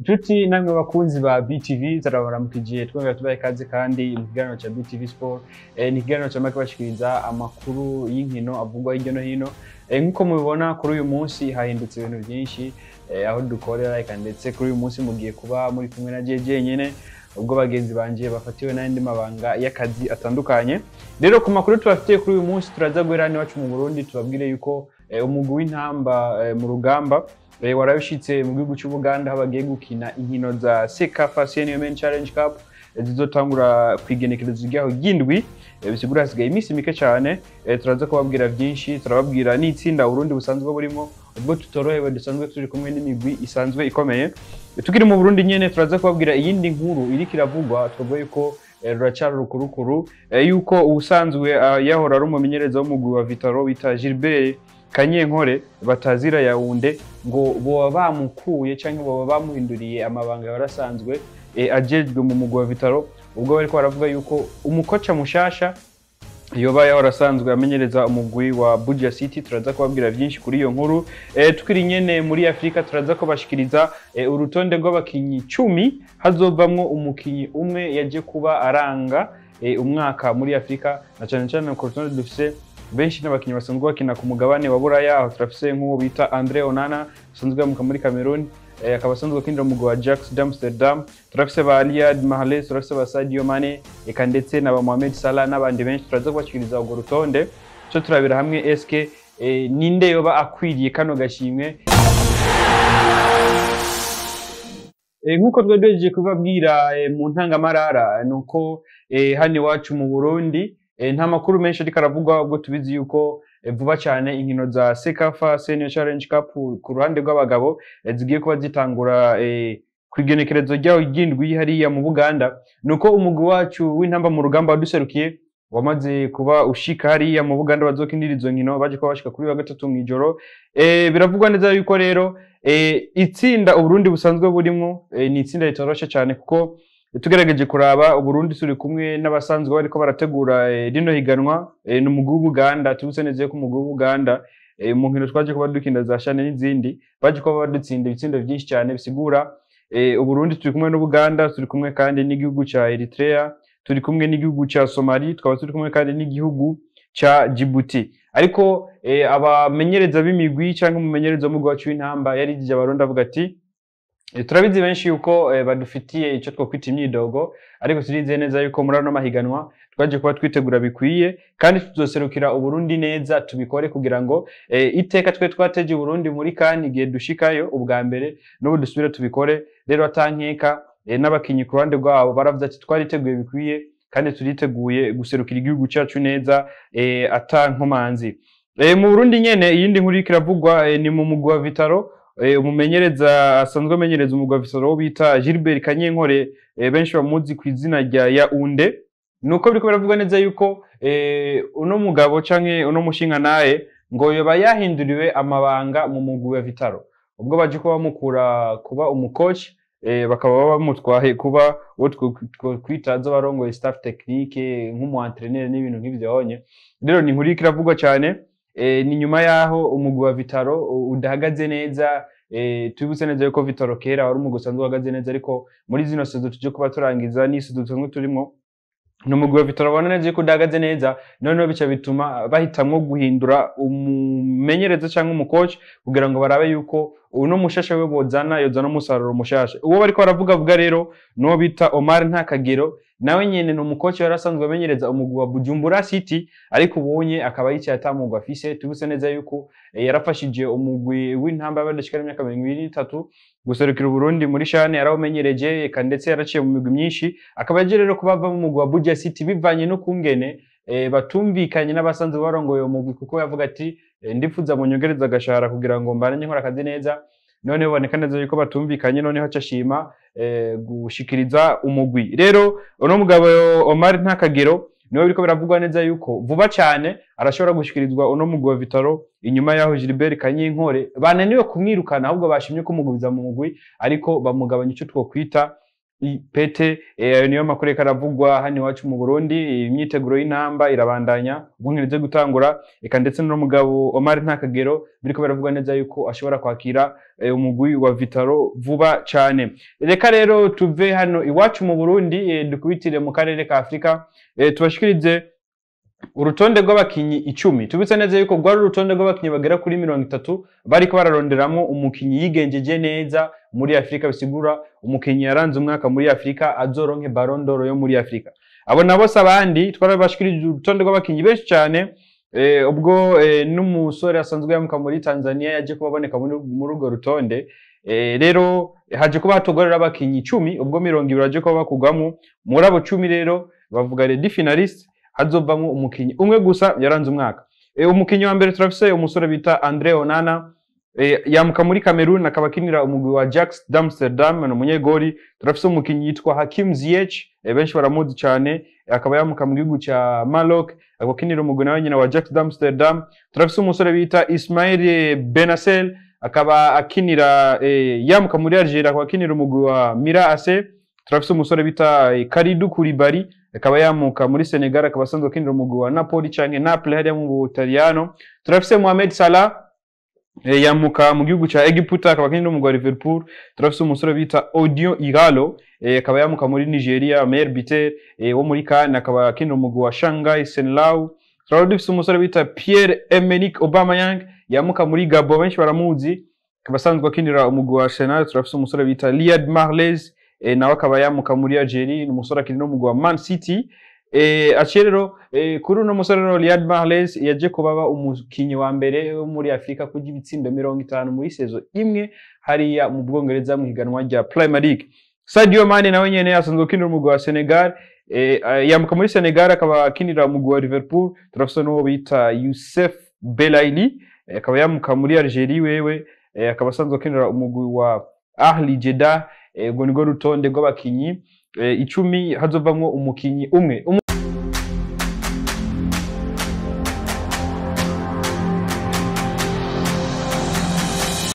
inshuti namwe bakunzi ba btv turabaramuka igihe twongera tubaye ikaze kandi mu kiganiro cya btv sport ni ikiganiro cyamake eh, bashikiriza amakuru y'inkino avugwa hirya no hino eh, nk'uko mubibona kuri uyu munsi hahindutse ibintu byinshi eh, aho dukorera reka ndetse kuri uyu munsi mugiye kuba muri kumwe na jeje nyine ubwo bagenzi banjye bafatiwe n'andi mabanga y'akazi atandukanye rero ku makuru tubafitiye kuri uyu munsi turaza guhera n'iwacu mu burundi tubabwire yuko umugwi w'intamba mu rugamba Eh, warabishitse mu gihugu cy'ubuganda aho bagiye gukina inkino za sekafa senior men challenge cup eh, zizotangura ku igenekerezo ryaho eh, bisigura hasigaye iminsi mike cyane turaza kubabwira byinshi turababwira n'itsinda urundi busanzwe burimo ubwo tutorohewe dusanzwe turi kumwe n'imigwi isanzwe ikomeye tukiri mu burundi nyine turaza kubabwira iyindi nkuru iri kiravugwa twavuye ko ruracyari urukurukuru yuko ubusanzwe yahora ari umumenyereza w'umugwi wa vitaro bita gilbert kanyenkore batazira yawunde ngo boba bamukuye cyangwa baba bamuhinduriye amabanga yarasanzwe eh, agejwe mu mugwa wa bitaro ubwo bari baravuga yuko umukoca mushyashya yoba yarasanzwe amenyereza umugwi wa Buja City turaza kubabwira byinshi kuri iyo nkuru eh, twiri tukiri muri Afrika turaza kubashikiriza eh, urutonde rw’abakinnyi icumi hazovamo umukinyi umwe yaje kuba aranga umwaka muri Afrika na cyane cyane ku rutonde dufise benshi n'abakinnyi basanzwe bakina ku mugabane wa buraya aho turafise nk'uwo bita andre onana asanzwe amuka muri cameroon eh, akaba asanzwe akinira umugwi wa jax d'amsterdam turafise ba riyad mahrez turafise ba sadio mane eka ndetse na ba mohamed salah n'abandi benshi turaza kubashyikiriza urwo rutonde tujye turabira hamwe sk eh, ninde yoba akwiriye kano gashimwe eh, nk'uko twari duhejeje kubabwira mu ntangamarara ni uko hano iwacu mu burundi Eh, nta makuru menshi ariko aravugwa ubwo tubizi yuko eh, vuba cyane inkino za sekafa senior challenge cup ku ruhande rw'abagabo eh, zigiye kuba zitangura ku igenekerezo ryawo ry'indwi hariya mu buganda ni uko umugwi wacu w'intamba mu rugamba waduserukiye wamaze kuba ushika hariya mu buganda bazokindira izo nkino baje kuba bashika kuri wa gatatu mu ijoro biravugwa neza yuko rero itsinda uburundi busanzwe burimo ni itsinda ritoroshe cyane kuko tugerageje kuraba uburundi turi kumwe n'abasanzwe bariko barategura eh, rino higanwa eh, ni umugwi w'ubuganda tubutse neza ko umugwi w'ubuganda eh, mu nkino twaje kuba dukinda za shane n'izindi baje kuba badutsinda ibitsindo byinshi cyane bisigura uburundi turi kumwe n'ubuganda turi kumwe kandi n'igihugu cya eritrea turi kumwe n'igihugu cya somali twaba turi kumwe kandi n'igihugu cya jibuti ariko abamenyereza b'imigwi cyangwa umumenyereza w'umugwi wacu w'intamba yarigije abarundi avuga ati turabizi benshi yuko eh, badufitiye icyo twakwita imyidogo ariko turizi neza yuko muri ano mahiganwa twaje kuba twitegura bikwiye kandi tuzoserukira uburundi neza tubikore kugira ngo eh, iteka twe twateje uburundi muri kandi igihe dushikayo ubwa mbere n'ubu dusubire tubikore rero atankeka eh, n'abakinnyi ku ruhande rwabo baravuze ati twariteguye bikwiye kandi turiteguye guserukira igihugu cyacu neza atankomanzi mu burundi nyene iyindi nkuru iravugwa ni mu mugwa bitaro. Eh, umumenyereza asanzwe amenyereza umugabisoro bita Gilbert kanyenkore eh, benshi bamuzi ku izina rya ya unde ni uko biriko biravuga neza yuko eh, uno mugabo canke uno mushinga naye ngo yoba yahinduriwe amabanga mu mugwi wa vitaro ubwo baje kuba bamukura kuba umukoci bakaba bamutwaye kuba twita z'abarongoye staff technique nk'umuantreneri n'ibintu nk'ibyo yabonye rero ni inkuru iriko cyane Eh, ni nyuma y'aho umugwi wa Vitaro udahagaze neza eh, tubibutse neza yuko Vitaro kera wari umugwi usanzwe uhagaze neza ariko muri zino sodo tujye kuba turangiza n'isodo dusanzwe turimo ni umugwi wa Vitaro ubona neza yuko udahagaze neza noneho bica bituma bahitamo guhindura umumenyereza cyangwa umukoci kugira ngo barabe yuko ubu ni umushasha we bojyana yojyana umusaruro mushasha uwo bari baravugavuga rero n'uwo bita omar ntakagero nawe nyine ni umukoci yari asanzwe amenyereza umugwi wa bujumbura city ariko ubonye akaba yicaye atamugwa afise tubise neza yuko eh, yarafashije umugwi w'intambara badashikara imyaka mirongo ibiri n'itatu guserukira uburundi muri shane yarawumenyereje eka ndetse yaraciye mu migwi myinshi akaba yaje rero kuba ava mu mugwi wa buja city bivanye no kungene eh, batumvikanye n'abasanzwe barongoye uwo kuko yavuga ati Eh, ndifuza munyongereze agashahara kugira ngo mbane nkora akazi neza none boneka neza yuko batumvikanye noneho cashima eh, gushikiriza umugwi rero uno mugabo Omar ntakagero niwe biriko biravugwa neza yuko vuba cyane arashobora gushikirizwa uno mugwi wa inyuma yaho Gilbert Kanyinkore bananiwe kumwirukana ahubwo bashimye ko mugubiza mu mugwi ariko bamugabanya ico twokwita ipete niyo makuru reka aravugwa hano iwacu mu burundi imyiteguro y'intamba irabandanya ubwongere byo gutangura reka ndetse n'umugabo omar ntakagero biriko baravuga neza yuko ashobora kwakira eh, umugwi wa vitaro vuba cyane reka rero tuve hano iwacu mu burundi eh, dukubitire mu karere ka afurika eh, tubashikirize urutonde rw'abakinnyi icumi tubitse neza yuko rwari urutonde rw'abakinnyi bagera kuri mirongo itatu bari bararonderamo umukinnyi yigenjeje neza muri afurika bisigura umukinnyi yaranze umwaka muri afurika azoronke barondoro yo muri afurika abo na bose abandi twarabashikirije urutonde rw'abakinnyi benshi cyane eh, ubwo eh, n'umusore asanzwe yamuka muri tanzania yaje kuba aboneka muri urwo rutonde eh, rero haje kuba hatugorera abakinnyi icumi ubwo mirongo ibiri baje kuba bakugwamo muri abo cumi rero bavuga redi finaliste hazovamo umukinnyi umwe gusa yaranze umwaka eh, umukinnyi wa mbere turafise eh, umusore bita andre onana eh, yamuka muri cameroon akaba akinira umugwi wa jax d'amsterdam ni umunyegori turafise umukinnyi yitwa hakim ziyech benshi baramuzi cyane akaba yamuka mu gihugu cya maroc akaba akinira umugwi nawe nyina wa jax d'amsterdam turafise umusore bita ismail benasel akaba akinira yamuka muri algeria akaba akinira umugwi wa mira ase turafise umusore bita karidu kuribari akaba yamuka muri Senegal akaba sanzwe akinira umugwi wa Napoli canke Naples hariya mu Butaliyano turafise Mohamed Salah e, yamuka mu gihugu cha Egypt akaba akinira umugwi wa Liverpool turafise umusore bita Odion Igalo eh, akaba yamuka muri Nigeria Meyer Biter e, wo muri Kana akaba akinira umugwi wa Shanghai Senlau turabona dufise umusore bita Pierre Emerick Aubameyang yamuka muri Gabon benshi baramuzi akaba sanzwe akinira umugwi wa Arsenal turafise umusore bita Riyad Mahrez e, nawe akaba yamuka muri Algeria ni umusore akiri n'umugwi wa Man City e, eh, aciye rero e, kuri uno musore rero Riyad Mahrez yaje kubaba umukinyi wa mbere wo muri Afrika kugira ibitsindo mirongo itanu muri sezo imwe hariya mu Bwongereza mu higanwa rya Premier League. Sadio Mane nawe nyene asanzwe akinira umugwi wa Senegal e, yamuka muri Senegal akaba akinira umugwi wa Liverpool turafise n'uwo bita Youssef Belaili akaba yamuka muri Algeria wewe akaba asanzwe akinira umugwi wa Ahli Jeddah urwo ni rwo rutonde rw'abakinnyi eh, icumi hazovamo umukinnyi umwe